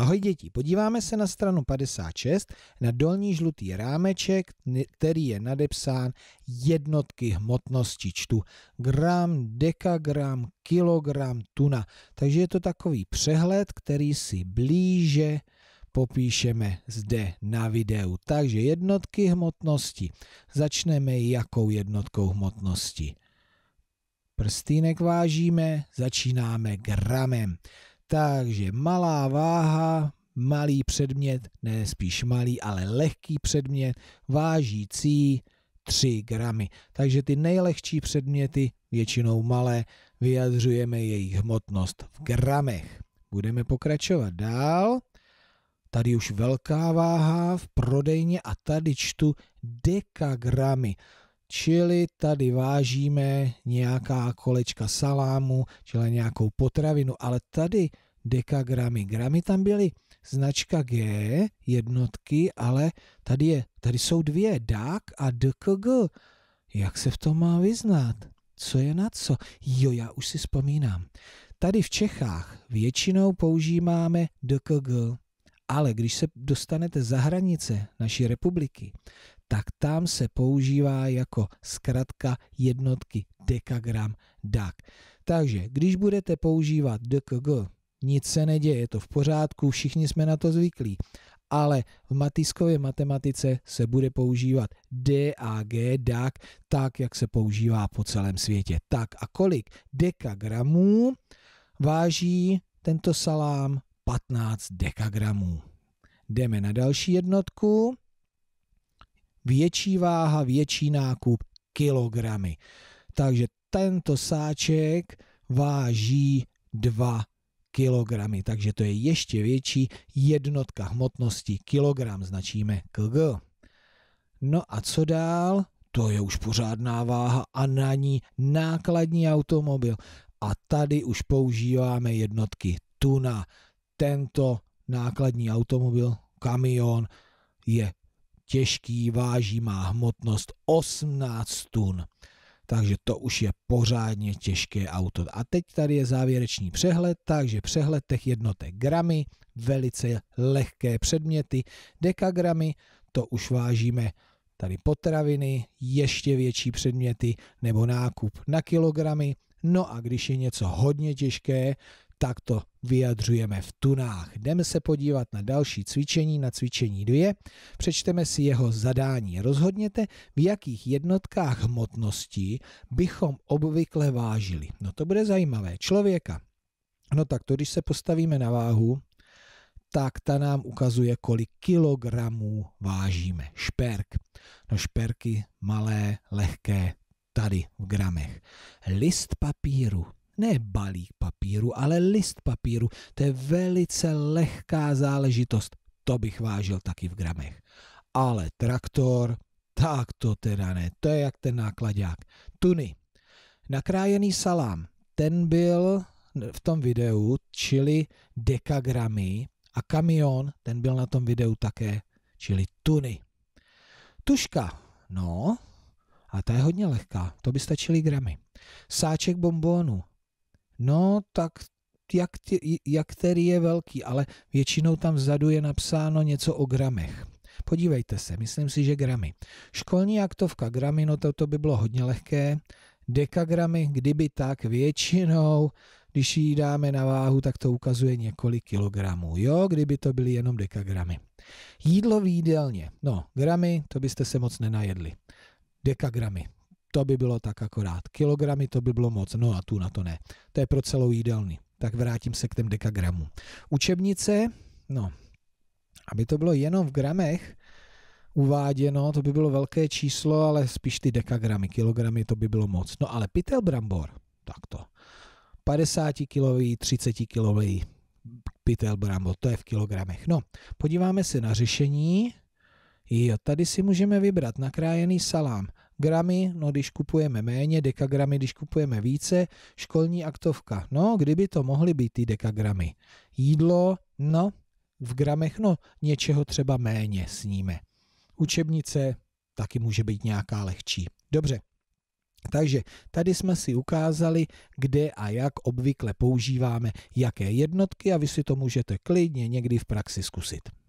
Ahoj děti, podíváme se na stranu 56 na dolní žlutý rámeček, který je nadepsán jednotky hmotnosti. Čtu gram, dekagram, kilogram, tuna. Takže je to takový přehled, který si blíže popíšeme zde na videu. Takže jednotky hmotnosti. Začneme jakou jednotkou hmotnosti? Prstýnek vážíme, začínáme gramem. Takže malá váha, malý předmět, ne spíš malý, ale lehký předmět, vážící 3 gramy. Takže ty nejlehčí předměty, většinou malé, vyjadřujeme jejich hmotnost v gramech. Budeme pokračovat dál. Tady už velká váha v prodejně a tady čtu dekagramy. Čili tady vážíme nějaká kolečka salámu, čili nějakou potravinu, ale tady dekagramy. Gramy tam byly značka G, jednotky, ale tady, je, tady jsou dvě, dák a DKG. Jak se v tom má vyznat? Co je na co? Jo, já už si vzpomínám. Tady v Čechách většinou používáme DKG, ale když se dostanete za hranice naší republiky, tak tam se používá jako zkratka jednotky dekagram DAG. Takže když budete používat DKG, nic se neděje, je to v pořádku, všichni jsme na to zvyklí. Ale v matiskové matematice se bude používat DAG, DAG, tak, jak se používá po celém světě. Tak a kolik dekagramů váží tento salám? 15 dekagramů. Jdeme na další jednotku větší váha, větší nákup, kilogramy. Takže tento sáček váží 2 kilogramy, takže to je ještě větší jednotka hmotnosti kilogram, značíme kg. No a co dál? To je už pořádná váha a na ní nákladní automobil. A tady už používáme jednotky tuna. Tento nákladní automobil, kamion, je těžký, váží, má hmotnost 18 tun. Takže to už je pořádně těžké auto. A teď tady je závěrečný přehled, takže přehled těch jednotek gramy, velice lehké předměty, dekagramy, to už vážíme tady potraviny, ještě větší předměty nebo nákup na kilogramy. No a když je něco hodně těžké, takto vyjadřujeme v tunách. Jdeme se podívat na další cvičení, na cvičení 2. Přečteme si jeho zadání. Rozhodněte, v jakých jednotkách hmotnosti bychom obvykle vážili. No to bude zajímavé. Člověka. No tak to, když se postavíme na váhu, tak ta nám ukazuje, kolik kilogramů vážíme. Šperk. No šperky malé, lehké, tady v gramech. List papíru ne balík papíru, ale list papíru. To je velice lehká záležitost. To bych vážil taky v gramech. Ale traktor, tak to teda ne, to je jak ten nákladák. Tuny. Nakrájený salám, ten byl v tom videu, čili dekagramy a kamion, ten byl na tom videu také, čili tuny. Tuška, no, a ta je hodně lehká, to by stačily gramy. Sáček bombónů, No, tak jak, ty, jak který je velký, ale většinou tam vzadu je napsáno něco o gramech. Podívejte se, myslím si, že gramy. Školní aktovka gramy, no to, to by bylo hodně lehké. Dekagramy, kdyby tak, většinou, když ji dáme na váhu, tak to ukazuje několik kilogramů. Jo, kdyby to byly jenom dekagramy. Jídlo v jídelně. No, gramy, to byste se moc nenajedli. Dekagramy, to by bylo tak akorát. Kilogramy to by bylo moc, no a tu na to ne. To je pro celou jídelní. Tak vrátím se k těm dekagramům. Učebnice, no, aby to bylo jenom v gramech uváděno, to by bylo velké číslo, ale spíš ty dekagramy, kilogramy to by bylo moc. No ale pytel brambor, tak to. 50 kilový, 30 kilový pytel brambor, to je v kilogramech. No, podíváme se na řešení. Jo, tady si můžeme vybrat nakrájený salám gramy, no když kupujeme méně, dekagramy, když kupujeme více, školní aktovka, no kdyby to mohly být ty dekagramy. Jídlo, no v gramech, no něčeho třeba méně sníme. Učebnice taky může být nějaká lehčí. Dobře, takže tady jsme si ukázali, kde a jak obvykle používáme jaké jednotky a vy si to můžete klidně někdy v praxi zkusit.